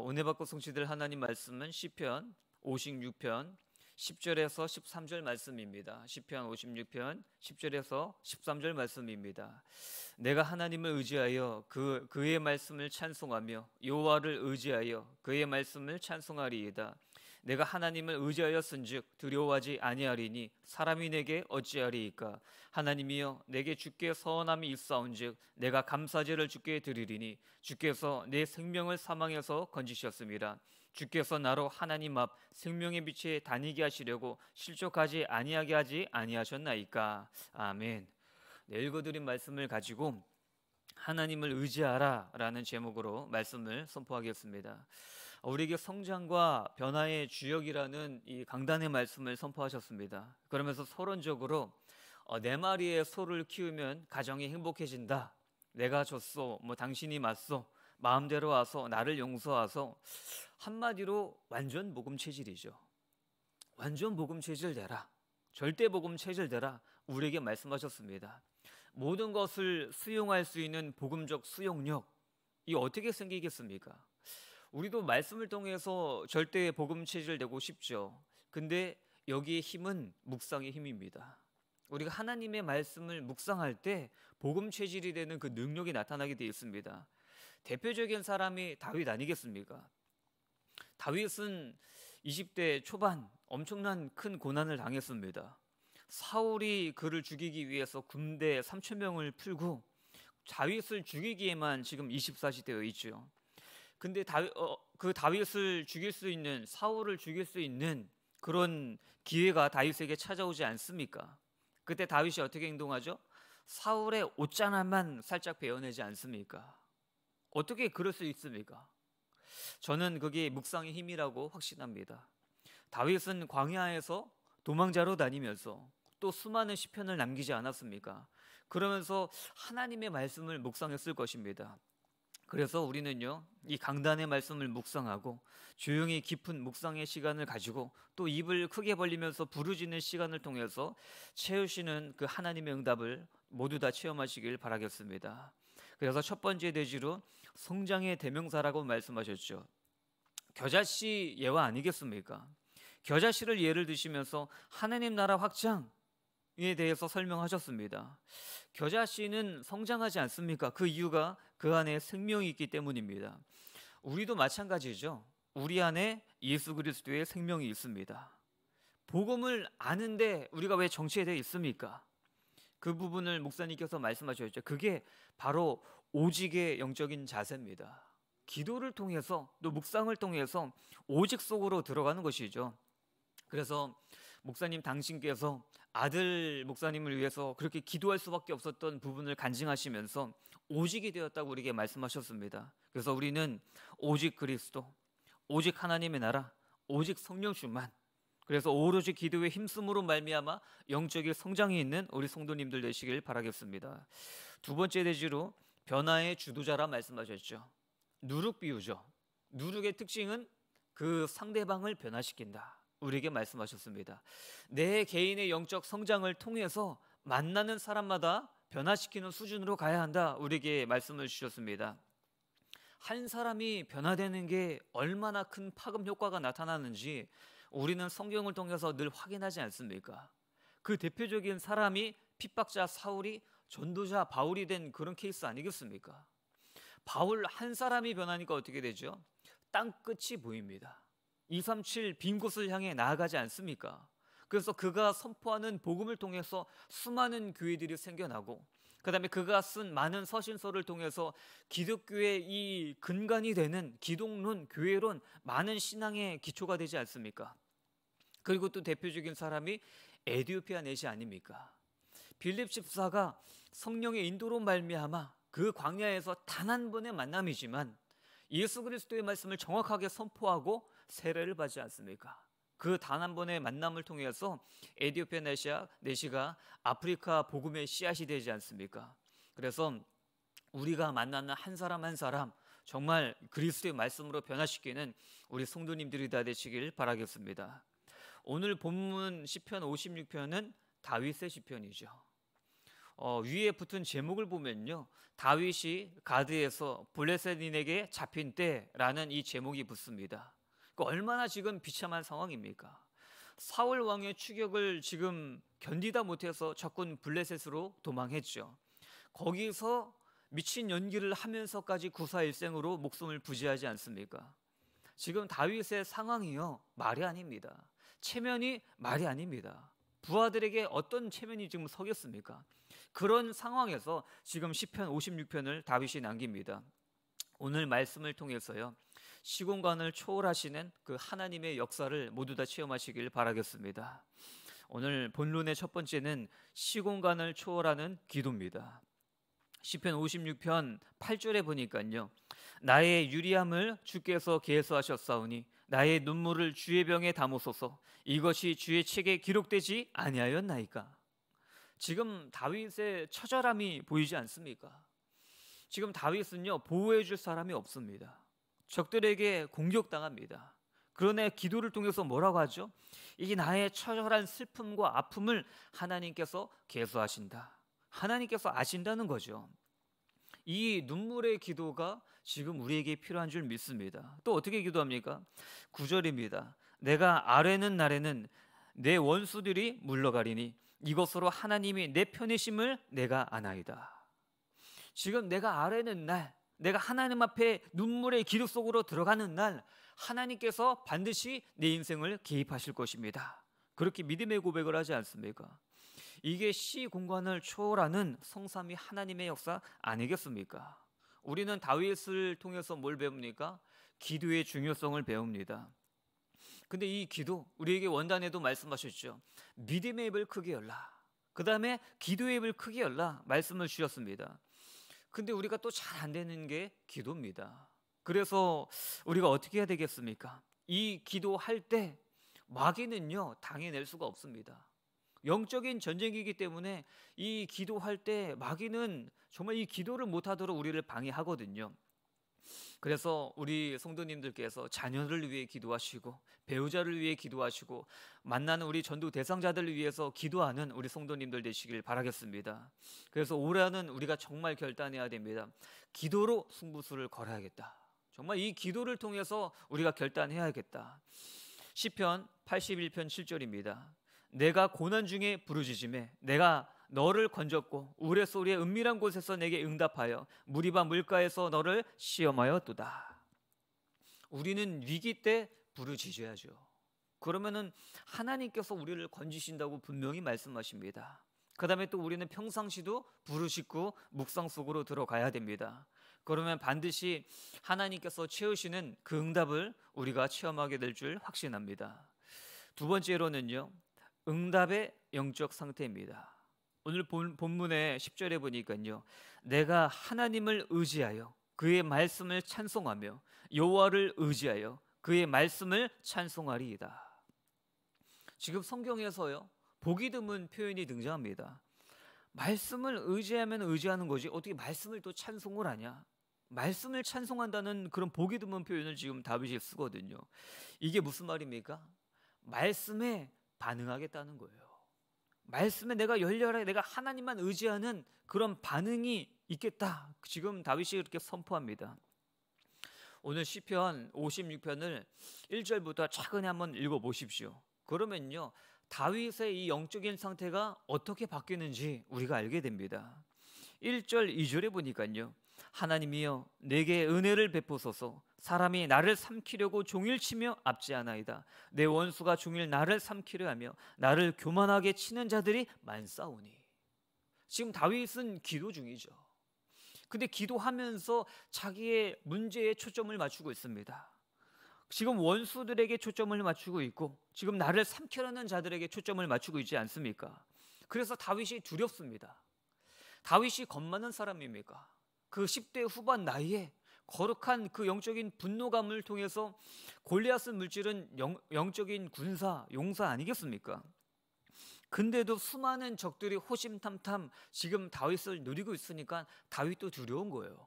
오늘 어, 받고 성취될 하나님 말씀은 시편 56편 10절에서 13절 말씀입니다. 시편 56편 10절에서 13절 말씀입니다. 내가 하나님을 의지하여 그 그의 말씀을 찬송하며 여호와를 의지하여 그의 말씀을 찬송하리이다. 내가 하나님을 의지하였은즉 두려워하지 아니하리니 사람이 내게 어찌하리이까 하나님이여 내게 주께 서원함이 있사온즉 내가 감사제를 주께 드리리니 주께서 내 생명을 사망해서 건지셨습니다 주께서 나로 하나님 앞 생명의 빛에 다니게 하시려고 실족하지 아니하게 하지 아니하셨나이까 아멘 내 네, 읽어드린 말씀을 가지고 하나님을 의지하라라는 제목으로 말씀을 선포하겠습니다. 우리에게 성장과 변화의 주역이라는 이 강단의 말씀을 선포하셨습니다. 그러면서 서론적으로 어, 네 마리의 소를 키우면 가정이 행복해진다. 내가 줬소, 뭐 당신이 맞소, 마음대로 와서 나를 용서하소. 한마디로 완전 복음 체질이죠. 완전 복음 체질 되라. 절대 복음 체질 되라. 우리에게 말씀하셨습니다. 모든 것을 수용할 수 있는 복음적 수용력 이 어떻게 생기겠습니까? 우리도 말씀을 통해서 절대의 복음 체질되고 싶죠. 근데 여기에 힘은 묵상의 힘입니다. 우리가 하나님의 말씀을 묵상할 때 복음 체질이 되는 그 능력이 나타나게 되어 있습니다. 대표적인 사람이 다윗 아니겠습니까? 다윗은 20대 초반 엄청난 큰 고난을 당했습니다. 사울이 그를 죽이기 위해서 군대 3천 명을 풀고 다윗을 죽이기에만 지금 24시 되어 있죠. 근데 다그 어, 그 다윗을 죽일 수 있는 사울을 죽일 수 있는 그런 기회가 다윗에게 찾아오지 않습니까? 그때 다윗이 어떻게 행동하죠? 사울의 옷자나만 살짝 베어내지 않습니까? 어떻게 그럴 수 있습니까? 저는 그게 묵상의 힘이라고 확신합니다. 다윗은 광야에서 도망자로 다니면서 또 수많은 시편을 남기지 않았습니까? 그러면서 하나님의 말씀을 묵상했을 것입니다. 그래서 우리는요, 이 강단의 말씀을 묵상하고 조용히 깊은 묵상의 시간을 가지고 또 입을 크게 벌리면서 부르짖는 시간을 통해서 채우시는 그 하나님의 응답을 모두 다 체험하시길 바라겠습니다. 그래서 첫 번째 대지로 성장의 대명사라고 말씀하셨죠. 겨자씨 예화 아니겠습니까? 겨자씨를 예를 드시면서 하나님 나라 확장 에 대해서 설명하셨습니다. 겨자씨는 성장하지 않습니까? 그 이유가 그 안에 생명이 있기 때문입니다. 우리도 마찬가지죠. 우리 안에 예수 그리스도의 생명이 있습니다. 복음을 아는데 우리가 왜 정체되어 있습니까? 그 부분을 목사님께서 말씀하셨죠. 그게 바로 오직의 영적인 자세입니다. 기도를 통해서 또 묵상을 통해서 오직 속으로 들어가는 것이죠. 그래서 목사님 당신께서 아들 목사님을 위해서 그렇게 기도할 수밖에 없었던 부분을 간증하시면서 오직이 되었다고 우리에게 말씀하셨습니다. 그래서 우리는 오직 그리스도, 오직 하나님의 나라, 오직 성령주만 그래서 오로지 기도의 힘쓰므로 말미암아 영적인 성장이 있는 우리 성도님들 되시길 바라겠습니다. 두 번째 대지로 변화의 주도자라 말씀하셨죠. 누룩 비유죠. 누룩의 특징은 그 상대방을 변화시킨다. 우리에게 말씀하셨습니다. 내 개인의 영적 성장을 통해서 만나는 사람마다 변화시키는 수준으로 가야 한다 우리에게 말씀을 주셨습니다. 한 사람이 변화되는 게 얼마나 큰 파급 효과가 나타나는지 우리는 성경을 통해서 늘 확인하지 않습니까? 그 대표적인 사람이 핍박자 사울이 전도자 바울이 된 그런 케이스 아니겠습니까? 바울 한 사람이 변하니까 어떻게 되죠? 땅끝이 보입니다. 237 빈 곳을 향해 나아가지 않습니까? 그래서 그가 선포하는 복음을 통해서 수많은 교회들이 생겨나고 그다음에 그가 쓴 많은 서신서를 통해서 기독교의 이 근간이 되는 기독론, 교회론 많은 신앙의 기초가 되지 않습니까? 그리고 또 대표적인 사람이 에디오피아 넷이 아닙니까? 빌립 십사가 성령의 인도로 말미암아 그 광야에서 단 한 번의 만남이지만 예수 그리스도의 말씀을 정확하게 선포하고 세례를 받지 않습니까? 그단한 번의 만남을 통해서 에디오피아 내시아, 내시가 아프리카 복음의 씨앗이 되지 않습니까? 그래서 우리가 만나는 한 사람 한 사람 정말 그리스도의 말씀으로 변화시키는 우리 성도님들이 다 되시길 바라겠습니다. 오늘 본문 시편 56편은 다윗의 시편이죠. 어, 위에 붙은 제목을 보면요. 다윗이 가드에서 블레셋인에게 잡힌 때라는 이 제목이 붙습니다. 그 얼마나 지금 비참한 상황입니까? 사울 왕의 추격을 지금 견디다 못해서 적군 블레셋으로 도망했죠. 거기서 미친 연기를 하면서까지 구사일생으로 목숨을 부지하지 않습니까? 지금 다윗의 상황이요 말이 아닙니다. 체면이 말이 아닙니다. 부하들에게 어떤 체면이 지금 서겠습니까? 그런 상황에서 지금 시편 56편을 다윗이 남깁니다. 오늘 말씀을 통해서요. 시공간을 초월하시는 그 하나님의 역사를 모두 다 체험하시길 바라겠습니다. 오늘 본론의 첫 번째는 시공간을 초월하는 기도입니다. 시편 56편 8절에 보니까요. 나의 유리함을 주께서 계수하셨사오니 나의 눈물을 주의 병에 담으소서. 이것이 주의 책에 기록되지 아니하였나이까. 지금 다윗의 처절함이 보이지 않습니까? 지금 다윗은요 보호해 줄 사람이 없습니다. 적들에게 공격당합니다. 그러나 기도를 통해서 뭐라고 하죠? 이게 나의 처절한 슬픔과 아픔을 하나님께서 개수하신다. 하나님께서 아신다는 거죠. 이 눈물의 기도가 지금 우리에게 필요한 줄 믿습니다. 또 어떻게 기도합니까? 9절입니다. 내가 아뢰는 날에는 내 원수들이 물러가리니 이것으로 하나님이 내 편이심을 내가 아나이다. 지금 내가 아뢰는 날 내가 하나님 앞에 눈물의 기도 속으로 들어가는 날 하나님께서 반드시 내 인생을 개입하실 것입니다. 그렇게 믿음의 고백을 하지 않습니까? 이게 시 공간을 초월하는 성삼위 하나님의 역사 아니겠습니까? 우리는 다윗을 통해서 뭘 배웁니까? 기도의 중요성을 배웁니다. 근데 이 기도 우리에게 원단에도 말씀하셨죠. 믿음의 입을 크게 열라. 그 다음에 기도의 입을 크게 열라 말씀을 주셨습니다. 근데 우리가 또 잘 안 되는 게 기도입니다. 그래서 우리가 어떻게 해야 되겠습니까? 이 기도할 때 마귀는요 당해낼 수가 없습니다. 영적인 전쟁이기 때문에 이 기도할 때 마귀는 정말 이 기도를 못하도록 우리를 방해하거든요. 그래서 우리 성도님들께서 자녀를 위해 기도하시고 배우자를 위해 기도하시고 만나는 우리 전도 대상자들을 위해서 기도하는 우리 성도님들 되시길 바라겠습니다. 그래서 올해는 우리가 정말 결단해야 됩니다. 기도로 승부수를 걸어야겠다. 정말 이 기도를 통해서 우리가 결단해야겠다. 시편 81편 7절입니다. 내가 고난 중에 부르짖음에 내가 너를 건졌고 우레소리의 은밀한 곳에서 내게 응답하여 무리바 물가에서 너를 시험하여도다 우리는 위기 때 부르짖어야죠. 그러면은 하나님께서 우리를 건지신다고 분명히 말씀하십니다. 그다음에 또 우리는 평상시도 부르짖고 묵상 속으로 들어가야 됩니다. 그러면 반드시 하나님께서 채우시는 그 응답을 우리가 체험하게 될 줄 확신합니다. 두 번째로는요. 응답의 영적 상태입니다. 오늘 본, 본문에 10절에 보니까요. 내가 하나님을 의지하여 그의 말씀을 찬송하며 여호와를 의지하여 그의 말씀을 찬송하리이다. 지금 성경에서요. 보기 드문 표현이 등장합니다. 말씀을 의지하면 의지하는 거지 어떻게 말씀을 또 찬송을 하냐? 말씀을 찬송한다는 그런 보기 드문 표현을 지금 다윗이 쓰거든요. 이게 무슨 말입니까? 말씀에 반응하겠다는 거예요. 말씀에 내가 열렬하게 내가 하나님만 의지하는 그런 반응이 있겠다. 지금 다윗이 그렇게 선포합니다. 오늘 시편 56편을 1절부터 차근히 한번 읽어 보십시오. 그러면요. 다윗의 이 영적인 상태가 어떻게 바뀌는지 우리가 알게 됩니다. 1절 2절에 보니까요. 하나님이여 내게 은혜를 베푸소서 사람이 나를 삼키려고 종일치며 앞지 않아이다내 원수가 종일 나를 삼키려 하며 나를 교만하게 치는 자들이 만싸우니. 지금 다윗은 기도 중이죠. 근데 기도하면서 자기의 문제에 초점을 맞추고 있습니다. 지금 원수들에게 초점을 맞추고 있고 지금 나를 삼키려는 자들에게 초점을 맞추고 있지 않습니까? 그래서 다윗이 두렵습니다. 다윗이 겁 많은 사람입니까? 그 10대 후반 나이에 거룩한 그 영적인 분노감을 통해서 골리앗은 물질은 영, 영적인 군사, 용사 아니겠습니까? 근데도 수많은 적들이 호심탐탐 지금 다윗을 노리고 있으니까 다윗도 두려운 거예요.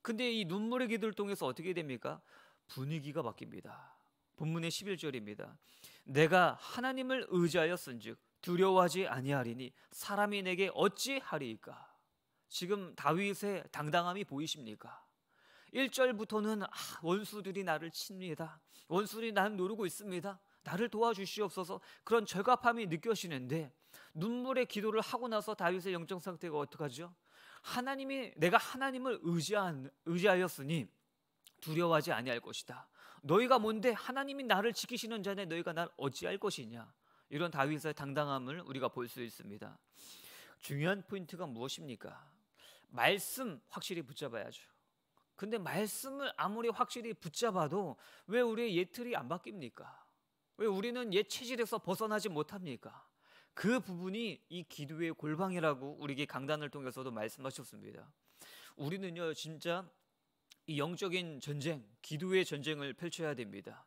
근데 이 눈물의 기도를 통해서 어떻게 됩니까? 분위기가 바뀝니다. 본문의 11절입니다. 내가 하나님을 의지하였은즉 두려워하지 아니하리니 사람이 내게 어찌하리이까? 지금 다윗의 당당함이 보이십니까? 1절부터는 아, 원수들이 나를 칩니다. 원수들이 나를 누르고 있습니다. 나를 도와주시옵소서 그런 절갑함이 느껴지는데 눈물의 기도를 하고 나서 다윗의 영정 상태가 어떡하죠? 하나님이 내가 하나님을 의지한, 의지하였으니 두려워하지 아니할 것이다. 너희가 뭔데 하나님이 나를 지키시는 자네 너희가 날 어찌할 것이냐. 이런 다윗의 당당함을 우리가 볼 수 있습니다. 중요한 포인트가 무엇입니까? 말씀 확실히 붙잡아야죠. 근데 말씀을 아무리 확실히 붙잡아도 왜 우리의 예틀이 안 바뀝니까? 왜 우리는 옛 체질에서 벗어나지 못합니까? 그 부분이 이 기도의 골방이라고 우리에게 강단을 통해서도 말씀하셨습니다. 우리는요, 진짜 이 영적인 전쟁, 기도의 전쟁을 펼쳐야 됩니다.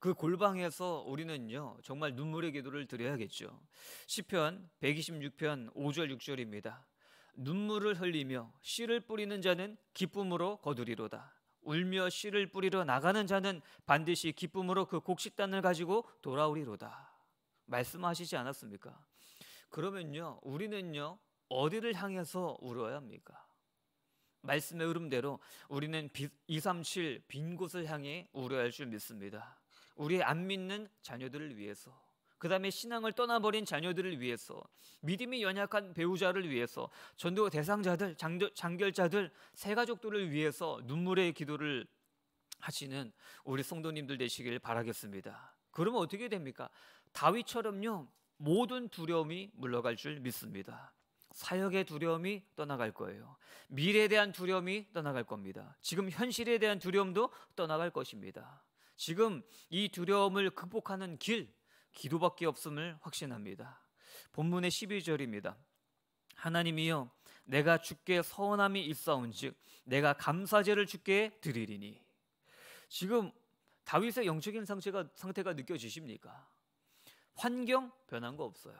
그 골방에서 우리는요 정말 눈물의 기도를 드려야겠죠. 시편 126편 5절 6절입니다. 눈물을 흘리며 씨를 뿌리는 자는 기쁨으로 거두리로다. 울며 씨를 뿌리러 나가는 자는 반드시 기쁨으로 그 곡식단을 가지고 돌아오리로다. 말씀하시지 않았습니까? 그러면요, 우리는요, 어디를 향해서 울어야 합니까? 말씀의 흐름대로 우리는 237 빈 곳을 향해 우려할줄 믿습니다. 우리안 믿는 자녀들을 위해서 그 다음에 신앙을 떠나버린 자녀들을 위해서, 믿음이 연약한 배우자를 위해서, 전도 대상자들, 장결, 자들새 가족들을 위해서 눈물의 기도를 하시는 우리 성도님들 되시길 바라겠습니다. 그러면 어떻게 됩니까? 다윗처럼요, 모든 두려움이 물러갈 줄 믿습니다. 사역의 두려움이 떠나갈 거예요. 미래에 대한 두려움이 떠나갈 겁니다. 지금 현실에 대한 두려움도 떠나갈 것입니다. 지금 이 두려움을 극복하는 길, 기도밖에 없음을 확신합니다. 본문의 12절입니다. 하나님이여 내가 주께 서원함이 있사온즉 내가 감사제를 주께 드리리니 지금 다윗의 영적인 상태가, 상태가 느껴지십니까? 환경 변한 거 없어요.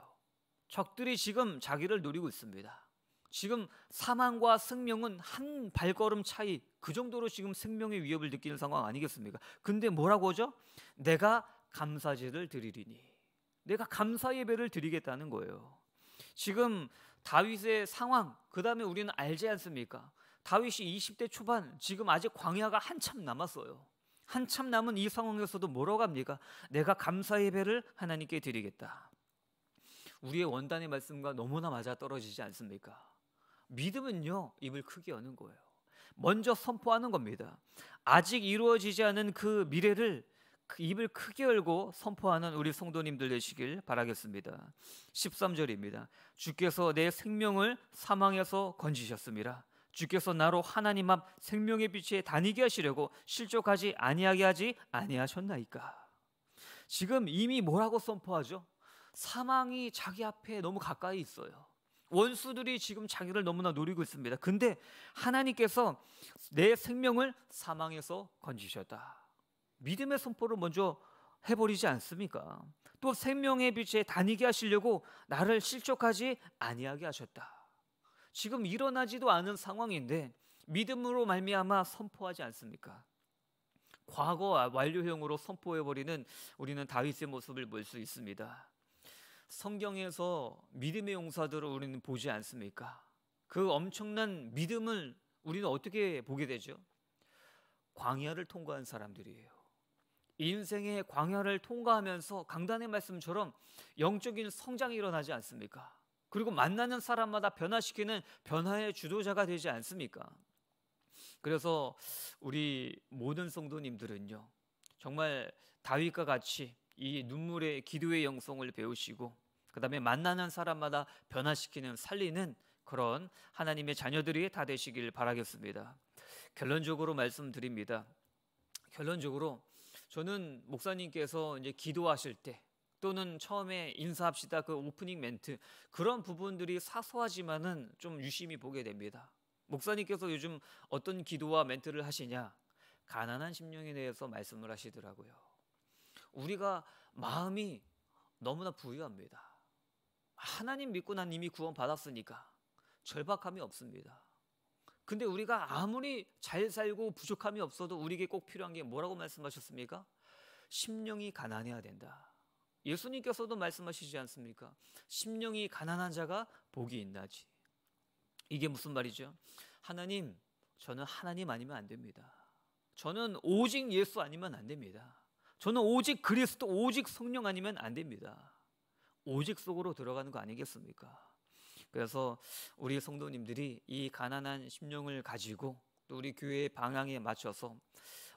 적들이 지금 자기를 노리고 있습니다. 지금 사망과 생명은 한 발걸음 차이 그 정도로 지금 생명의 위협을 느끼는 상황 아니겠습니까? 근데 뭐라고 하죠? 내가 감사제를 드리리니 내가 감사 예배를 드리겠다는 거예요. 지금 다윗의 상황 그다음에 우리는 알지 않습니까? 다윗이 20대 초반 지금 아직 광야가 한참 남았어요. 한참 남은 이 상황에서도 뭐라고 합니까? 내가 감사 예배를 하나님께 드리겠다. 우리의 원단의 말씀과 너무나 맞아 떨어지지 않습니까? 믿음은요 입을 크게 여는 거예요. 먼저 선포하는 겁니다. 아직 이루어지지 않은 그 미래를 그 입을 크게 열고 선포하는 우리 성도님들 되시길 바라겠습니다. 13절입니다. 주께서 내 생명을 사망해서 건지셨습니다. 주께서 나로 하나님 앞 생명의 빛에 다니게 하시려고 실족하지 아니하게 하지 아니하셨나이까. 지금 이미 뭐라고 선포하죠? 사망이 자기 앞에 너무 가까이 있어요. 원수들이 지금 자기를 너무나 노리고 있습니다. 근데 하나님께서 내 생명을 사망해서 건지셨다. 믿음의 선포를 먼저 해버리지 않습니까? 또 생명의 빛에 다니게 하시려고 나를 실족하지 아니하게 하셨다. 지금 일어나지도 않은 상황인데 믿음으로 말미암아 선포하지 않습니까? 과거 완료형으로 선포해버리는 우리는 다윗의 모습을 볼 수 있습니다. 성경에서 믿음의 용사들을 우리는 보지 않습니까? 그 엄청난 믿음을 우리는 어떻게 보게 되죠? 광야를 통과한 사람들이에요. 인생의 광야를 통과하면서 강단의 말씀처럼 영적인 성장이 일어나지 않습니까? 그리고 만나는 사람마다 변화시키는 변화의 주도자가 되지 않습니까? 그래서 우리 모든 성도님들은요. 정말 다윗과 같이 이 눈물의 기도의 영성을 배우시고 그다음에 만나는 사람마다 변화시키는 살리는 그런 하나님의 자녀들이 다 되시길 바라겠습니다. 결론적으로 말씀드립니다. 결론적으로 저는 목사님께서 이제 기도하실 때 또는 처음에 인사합시다 그 오프닝 멘트 그런 부분들이 사소하지만은 좀 유심히 보게 됩니다. 목사님께서 요즘 어떤 기도와 멘트를 하시냐? 가난한 심령에 대해서 말씀을 하시더라고요. 우리가 마음이 너무나 부유합니다. 하나님 믿고 난 이미 구원 받았으니까 절박함이 없습니다. 근데 우리가 아무리 잘 살고 부족함이 없어도 우리에게 꼭 필요한 게 뭐라고 말씀하셨습니까? 심령이 가난해야 된다. 예수님께서도 말씀하시지 않습니까? 심령이 가난한 자가 복이 있나지. 이게 무슨 말이죠? 하나님, 저는 하나님 아니면 안 됩니다. 저는 오직 예수 아니면 안 됩니다. 저는 오직 그리스도, 오직 성령 아니면 안 됩니다. 오직 속으로 들어가는 거 아니겠습니까? 그래서 우리 성도님들이 이 가난한 심령을 가지고 또 우리 교회의 방향에 맞춰서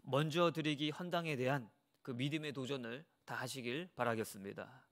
먼저 드리기 헌당에 대한 그 믿음의 도전을 다 하시길 바라겠습니다.